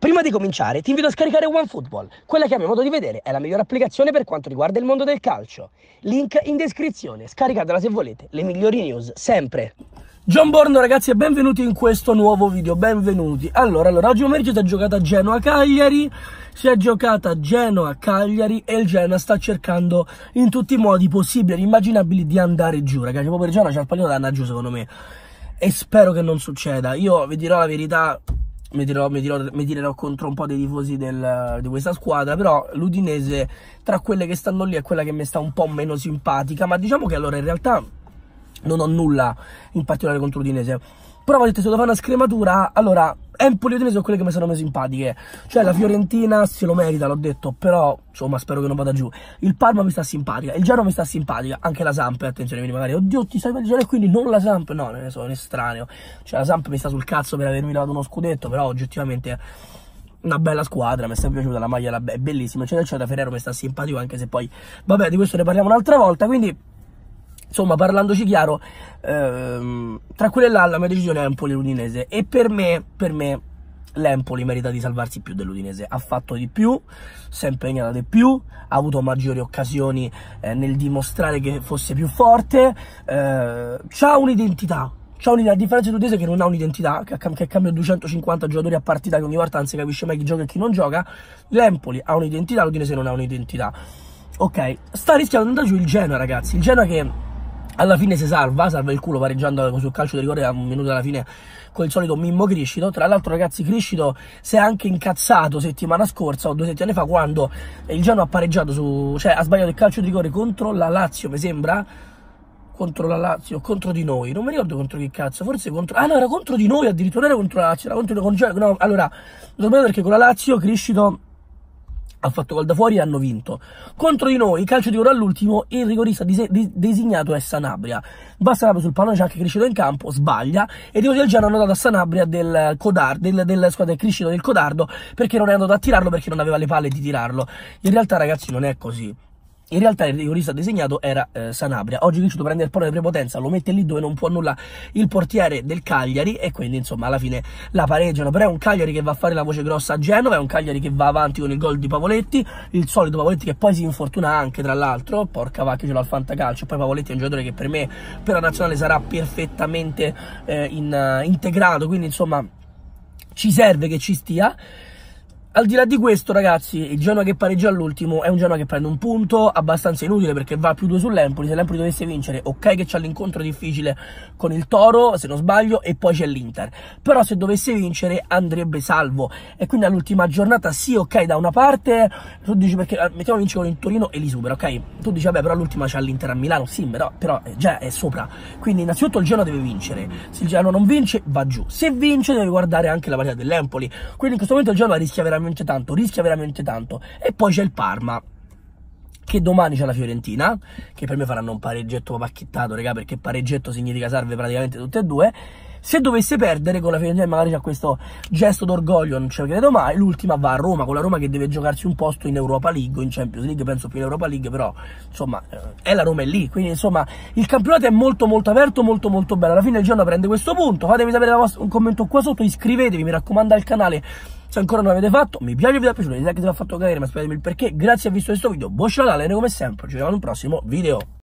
Prima di cominciare ti invito a scaricare OneFootball, quella che a mio modo di vedere è la migliore applicazione per quanto riguarda il mondo del calcio. Link in descrizione, scaricatela se volete, le migliori news sempre. John Borno ragazzi e benvenuti in questo nuovo video, benvenuti. Allora, allora oggi pomeriggio si è giocata Genoa-Cagliari, si è giocata Genoa-Cagliari e il Genoa sta cercando in tutti i modi possibili e immaginabili di andare giù ragazzi, proprio per Genoa c'è il pallino da andare giù secondo me e spero che non succeda. Io vi dirò la verità, mi tirerò, mi, tirerò, mi tirerò, contro un po' dei tifosi del, di questa squadra, però l'Udinese tra quelle che stanno lì è quella che mi sta un po' meno simpatica, ma diciamo che allora in realtà non ho nulla in particolare contro l'Udinese. Però avete detto, se devo fare una scrematura, allora Empoli e Udinese sono quelle che mi sono messo simpatiche. Cioè la Fiorentina se lo merita, l'ho detto, però insomma spero che non vada giù. Il Parma mi sta simpatica, il Genoa mi sta simpatica, anche la Samp, attenzione, quindi magari, oddio ti stai mangiando quindi non la Samp, no, ne so, è estraneo. Cioè la Samp mi sta sul cazzo per avermi dato uno scudetto, però oggettivamente una bella squadra, mi è sempre piaciuta la maglia, la è bellissima, eccetera, eccetera. Ferrero mi sta simpatico, anche se poi, vabbè, di questo ne parliamo un'altra volta, quindi Insomma, parlandoci chiaro, ehm, tra quelle là la mia decisione è Empoli e l'Udinese. E per me, per me, l'Empoli merita di salvarsi più dell'Udinese. Ha fatto di più, si è impegnata di più, ha avuto maggiori occasioni eh, nel dimostrare che fosse più forte. Eh, ha un'identità, c'ha un'idea, a differenza di Udese che non ha un'identità, che, che cambia 250 giocatori a partita, che ogni volta non si capisce mai chi gioca e chi non gioca, l'Empoli ha un'identità, l'Udinese non ha un'identità. Ok, sta rischiando di andare giù il Genoa, ragazzi, il Genoa che alla fine si salva, salva il culo pareggiando sul calcio di rigore a un minuto alla fine con il solito Mimmo Criscito. Tra l'altro, ragazzi, Criscito si è anche incazzato settimana scorsa o due settimane fa quando il Giano ha pareggiato su, cioè ha sbagliato il calcio di rigore contro la Lazio, mi sembra. Contro la Lazio, contro di noi, non mi ricordo contro chi cazzo, forse contro. Ah no, era contro di noi addirittura, era contro la Lazio, era contro di noi. No, allora, lo sbaglio perché con la Lazio Criscito ha fatto gol da fuori e hanno vinto. Contro di noi, calcio di oro all'ultimo, il rigorista dise- de- designato è Sanabria. Va Sanabria sul pallone, c'è anche cresciuto in campo, sbaglia, e di cose al genere hanno dato a Sanabria del Codardo, del, della squadra del del Codardo, perché non è andato a tirarlo, perché non aveva le palle di tirarlo. In realtà, ragazzi, non è così. In realtà il rigorista disegnato era eh, Sanabria. Oggi Ricciuto prende il palo di prepotenza, lo mette lì dove non può nulla il portiere del Cagliari e quindi insomma alla fine la pareggiano. Però è un Cagliari che va a fare la voce grossa a Genova, è un Cagliari che va avanti con il gol di Pavoletti, il solito Pavoletti che poi si infortuna anche tra l'altro, porca vacca ce l'ha al fantacalcio, poi Pavoletti è un giocatore che per me per la nazionale sarà perfettamente eh, in, uh, integrato, quindi insomma ci serve che ci stia al di là di questo, ragazzi, il Genoa che pareggia all'ultimo è un Genoa che prende un punto abbastanza inutile perché va più due sull'Empoli. Se l'Empoli dovesse vincere, ok che c'è l'incontro difficile con il Toro, se non sbaglio, e poi c'è l'Inter. Però se dovesse vincere andrebbe salvo. E quindi all'ultima giornata sì, ok, da una parte, tu dici perché ah, mettiamo vince con il Torino e li supera, ok? Tu dici vabbè, però all'ultima c'ha l'Inter a Milano, sì, però, però eh, già è sopra. Quindi innanzitutto il Genoa deve vincere. Se il Genoa non vince, va giù. Se vince deve guardare anche la partita dell'Empoli. Quindi in questo momento il Genoa rischia veramente veramente tanto, rischia veramente tanto. E poi c'è il Parma, che domani c'è la Fiorentina, che per me faranno un pareggetto pacchettato, raga, perché pareggetto significa salve praticamente tutte e due. Se dovesse perdere con la Fiorentina, magari c'è questo gesto d'orgoglio, non ce la credo mai. L'ultima va a Roma, con la Roma che deve giocarsi un posto in Europa League, in Champions League, penso più in Europa League, però insomma, eh, è la Roma è lì. Quindi insomma, il campionato è molto, molto aperto, molto, molto bello. Alla fine del giorno prende questo punto. Fatemi sapere vostra, un commento qua sotto, iscrivetevi, mi raccomando, al canale se ancora non l'avete fatto. Mi piace il video, è piaciuto, mi che ti l'ha fatto cadere, ma spiegatemi il perché. Grazie a visto questo video, buon ciao, come sempre, ci vediamo in un prossimo video.